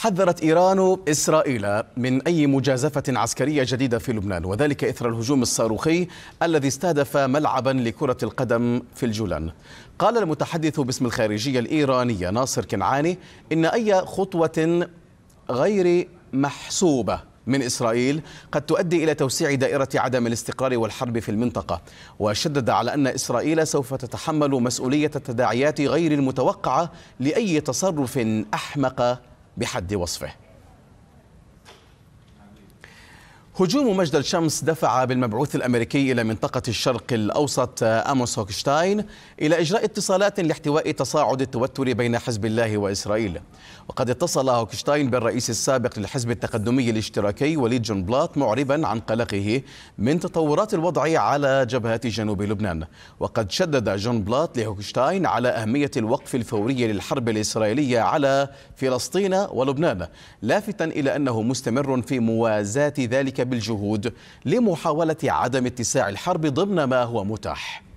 حذرت إيران إسرائيل من أي مجازفة عسكرية جديدة في لبنان وذلك إثر الهجوم الصاروخي الذي استهدف ملعبا لكرة القدم في الجولان قال المتحدث باسم الخارجية الإيرانية ناصر كنعاني إن أي خطوة غير محسوبة من إسرائيل قد تؤدي إلى توسيع دائرة عدم الاستقرار والحرب في المنطقة وشدد على أن إسرائيل سوف تتحمل مسؤولية التداعيات غير المتوقعة لأي تصرف أحمق بحد وصفه هجوم مجد الشمس دفع بالمبعوث الامريكي الى منطقه الشرق الاوسط اموس هوكشتاين الى اجراء اتصالات لاحتواء تصاعد التوتر بين حزب الله واسرائيل. وقد اتصل هوكشتاين بالرئيس السابق للحزب التقدمي الاشتراكي وليد جون بلات معربا عن قلقه من تطورات الوضع على جبهه جنوب لبنان. وقد شدد جون بلات لهوكشتاين على اهميه الوقف الفوري للحرب الاسرائيليه على فلسطين ولبنان، لافتا الى انه مستمر في موازاه ذلك بالجهود لمحاولة عدم اتساع الحرب ضمن ما هو متاح